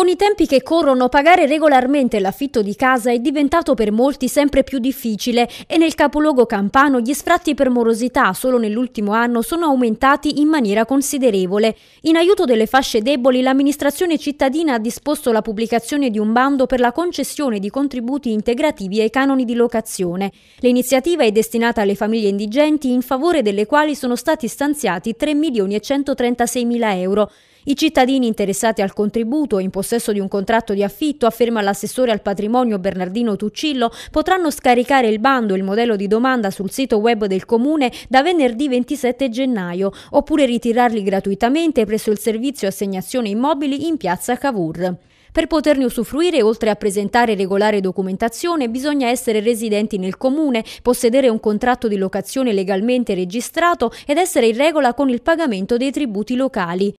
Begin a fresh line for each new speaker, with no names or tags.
Con i tempi che corrono, pagare regolarmente l'affitto di casa è diventato per molti sempre più difficile e nel capoluogo campano gli sfratti per morosità solo nell'ultimo anno sono aumentati in maniera considerevole. In aiuto delle fasce deboli, l'amministrazione cittadina ha disposto la pubblicazione di un bando per la concessione di contributi integrativi ai canoni di locazione. L'iniziativa è destinata alle famiglie indigenti in favore delle quali sono stati stanziati 3 milioni e 136 mila euro. I cittadini interessati al contributo in possesso di un contratto di affitto, afferma l'assessore al patrimonio Bernardino Tuccillo, potranno scaricare il bando e il modello di domanda sul sito web del Comune da venerdì 27 gennaio, oppure ritirarli gratuitamente presso il servizio assegnazione immobili in piazza Cavour. Per poterne usufruire, oltre a presentare regolare documentazione, bisogna essere residenti nel comune, possedere un contratto di locazione legalmente registrato ed essere in regola con il pagamento dei tributi locali.